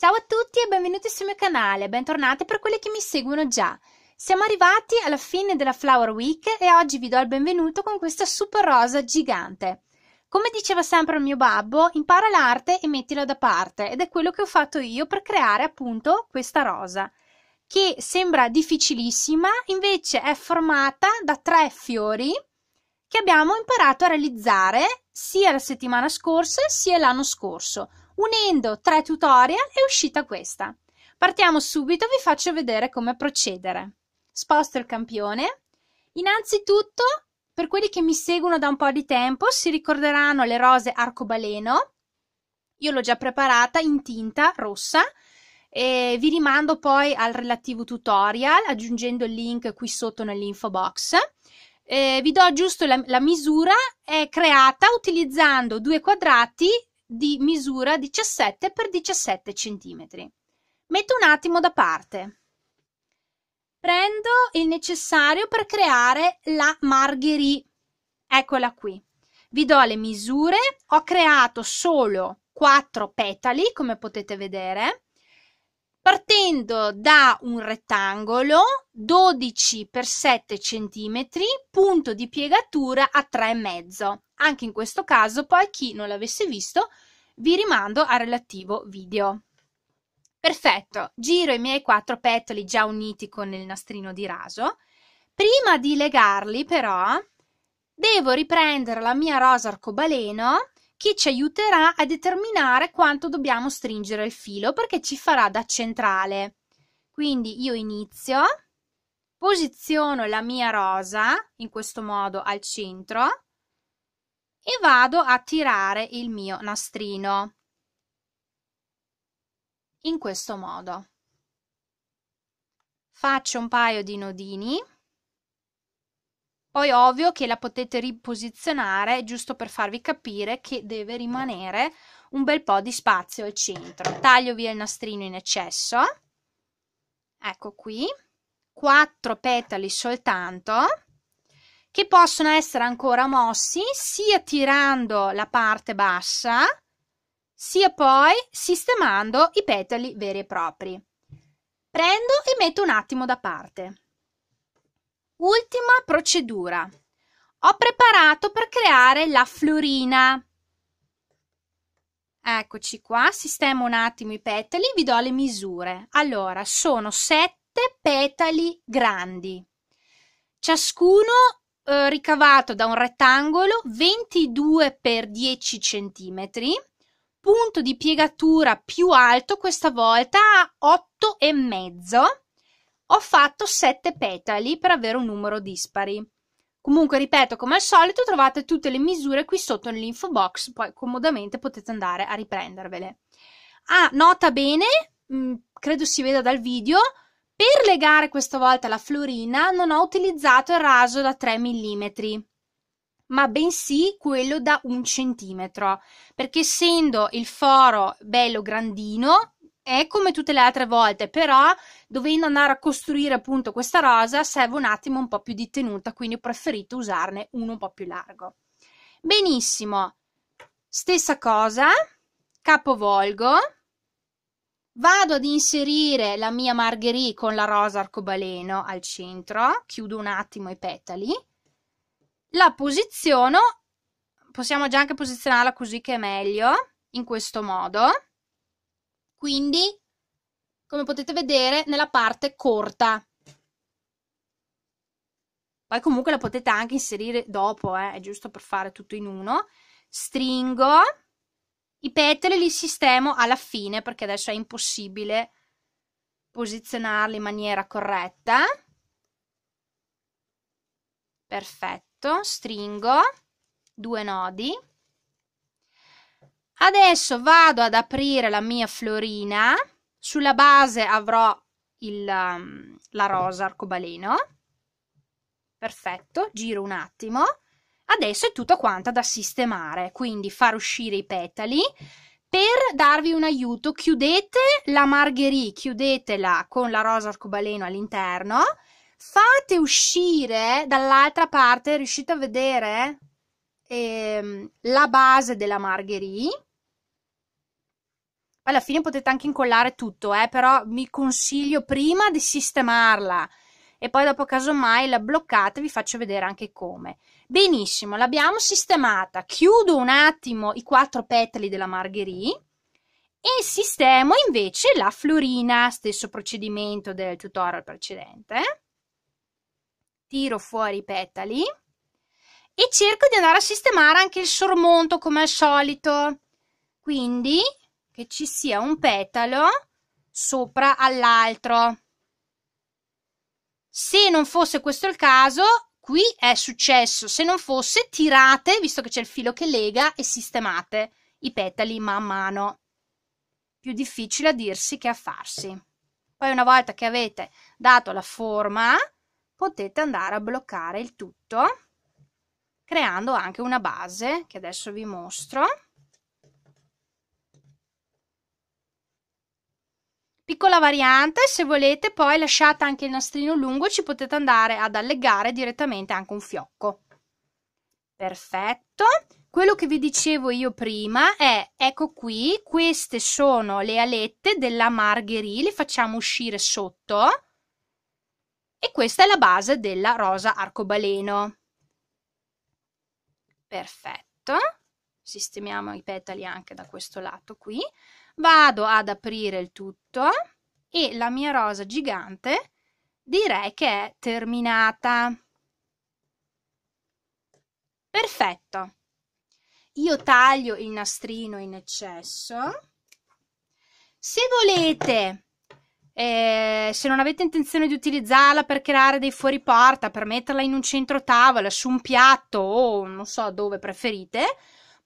Ciao a tutti e benvenuti sul mio canale, bentornati per quelli che mi seguono già. Siamo arrivati alla fine della Flower Week e oggi vi do il benvenuto con questa super rosa gigante. Come diceva sempre il mio babbo, impara l'arte e mettila da parte ed è quello che ho fatto io per creare appunto questa rosa che sembra difficilissima, invece è formata da tre fiori che abbiamo imparato a realizzare sia la settimana scorsa sia l'anno scorso Unendo tre tutorial è uscita questa. Partiamo subito, vi faccio vedere come procedere. Sposto il campione. Innanzitutto, per quelli che mi seguono da un po' di tempo, si ricorderanno le rose arcobaleno. Io l'ho già preparata in tinta rossa e vi rimando poi al relativo tutorial aggiungendo il link qui sotto nell'info box. Eh, vi do giusto la, la misura, è creata utilizzando due quadrati di misura 17 x 17 cm. Metto un attimo da parte. Prendo il necessario per creare la margherita. Eccola qui. Vi do le misure. Ho creato solo 4 petali, come potete vedere partendo da un rettangolo 12 x 7 cm, punto di piegatura a 3,5. Anche in questo caso, poi, chi non l'avesse visto, vi rimando al relativo video. Perfetto, giro i miei quattro petali già uniti con il nastrino di raso. Prima di legarli, però, devo riprendere la mia rosa arcobaleno che ci aiuterà a determinare quanto dobbiamo stringere il filo perché ci farà da centrale. Quindi io inizio, posiziono la mia rosa in questo modo al centro e vado a tirare il mio nastrino in questo modo faccio un paio di nodini poi ovvio che la potete riposizionare giusto per farvi capire che deve rimanere un bel po' di spazio al centro taglio via il nastrino in eccesso ecco qui quattro petali soltanto che possono essere ancora mossi sia tirando la parte bassa, sia poi sistemando i petali veri e propri. Prendo e metto un attimo da parte. Ultima procedura. Ho preparato per creare la florina. Eccoci qua, sistemo un attimo i petali, vi do le misure. Allora, sono sette petali grandi. Ciascuno eh, ricavato da un rettangolo 22 x 10 cm, punto di piegatura più alto questa volta a 8,5. Ho fatto 7 petali per avere un numero dispari. Comunque, ripeto, come al solito, trovate tutte le misure qui sotto nell'info box, poi comodamente potete andare a riprendervele. Ah, nota bene, mh, mm, credo si veda dal video, per legare questa volta la florina non ho utilizzato il raso da 3 mm ma bensì quello da un centimetro perché essendo il foro bello grandino è come tutte le altre volte però dovendo andare a costruire appunto questa rosa serve un attimo un po' più di tenuta quindi ho preferito usarne uno un po' più largo benissimo stessa cosa capovolgo Vado ad inserire la mia margherita con la rosa arcobaleno al centro, chiudo un attimo i petali, la posiziono, possiamo già anche posizionarla così che è meglio, in questo modo. Quindi, come potete vedere, nella parte corta. Poi comunque la potete anche inserire dopo, eh, è giusto per fare tutto in uno. Stringo, i petali li sistemo alla fine perché adesso è impossibile posizionarli in maniera corretta. Perfetto, stringo due nodi. Adesso vado ad aprire la mia florina. Sulla base avrò il, um, la rosa arcobaleno. Perfetto, giro un attimo Adesso è tutto quanto da sistemare, quindi far uscire i petali per darvi un aiuto. Chiudete la margherita, chiudetela con la rosa arcobaleno all'interno, fate uscire dall'altra parte, riuscite a vedere ehm, la base della margherita. Alla fine potete anche incollare tutto, eh, però vi consiglio prima di sistemarla e poi dopo casomai la bloccate vi faccio vedere anche come. Benissimo, l'abbiamo sistemata. Chiudo un attimo i quattro petali della margherita e sistemo invece la florina, stesso procedimento del tutorial precedente. Tiro fuori i petali e cerco di andare a sistemare anche il sormonto come al solito. Quindi che ci sia un petalo sopra all'altro. Se non fosse questo il caso, qui è successo. Se non fosse, tirate, visto che c'è il filo che lega, e sistemate i petali man mano. Più difficile a dirsi che a farsi. Poi una volta che avete dato la forma, potete andare a bloccare il tutto creando anche una base che adesso vi mostro. Piccola variante, se volete poi lasciate anche il nastrino lungo, ci potete andare ad allegare direttamente anche un fiocco. Perfetto. Quello che vi dicevo io prima è, ecco qui, queste sono le alette della margherita, le facciamo uscire sotto e questa è la base della rosa arcobaleno. Perfetto. Sistemiamo i petali anche da questo lato qui vado ad aprire il tutto e la mia rosa gigante direi che è terminata. Perfetto. Io taglio il nastrino in eccesso. Se volete eh, se non avete intenzione di utilizzarla per creare dei fuori porta, per metterla in un centro tavola, su un piatto o non so dove preferite,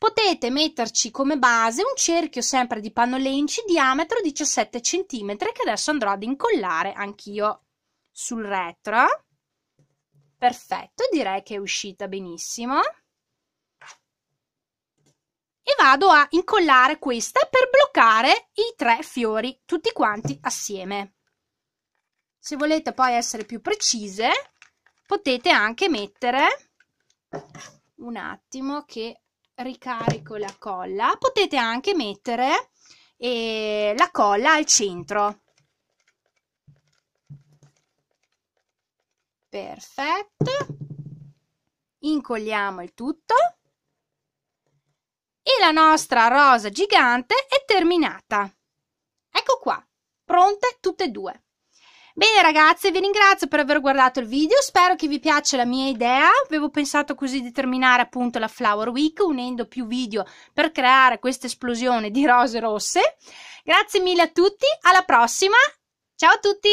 potete metterci come base un cerchio sempre di pannolenti diametro 17 cm che adesso andrò ad incollare anch'io sul retro. Perfetto, direi che è uscita benissimo. E vado a incollare questa per bloccare i tre fiori tutti quanti assieme. Se volete poi essere più precise, potete anche mettere un attimo che ricarico la colla potete anche mettere eh, la colla al centro perfetto incolliamo il tutto e la nostra rosa gigante è terminata ecco qua pronte tutte e due Bene ragazze, vi ringrazio per aver guardato il video, spero che vi piaccia la mia idea, avevo pensato così di terminare appunto la Flower Week unendo più video per creare questa esplosione di rose rosse. Grazie mille a tutti, alla prossima, ciao a tutti!